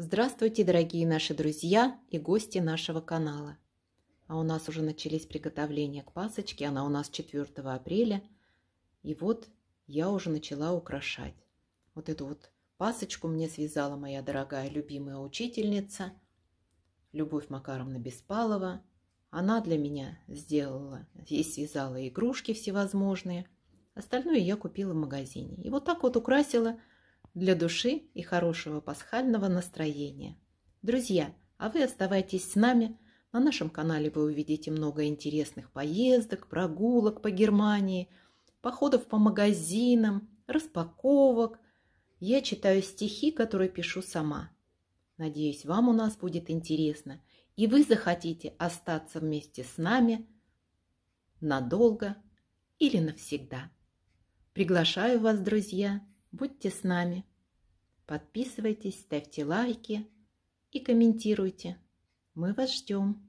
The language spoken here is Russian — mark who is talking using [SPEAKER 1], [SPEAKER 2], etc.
[SPEAKER 1] Здравствуйте, дорогие наши друзья и гости нашего канала. А у нас уже начались приготовления к пасочке, она у нас 4 апреля. И вот я уже начала украшать. Вот эту вот пасочку мне связала моя дорогая любимая учительница Любовь Макаровна Беспалова. Она для меня сделала и связала игрушки всевозможные. Остальное я купила в магазине. И вот так вот украсила – для души и хорошего пасхального настроения. Друзья, а вы оставайтесь с нами. На нашем канале вы увидите много интересных поездок, прогулок по Германии, походов по магазинам, распаковок. Я читаю стихи, которые пишу сама. Надеюсь, вам у нас будет интересно, и вы захотите остаться вместе с нами надолго или навсегда. Приглашаю вас, друзья, Будьте с нами. Подписывайтесь, ставьте лайки и комментируйте. Мы вас ждем.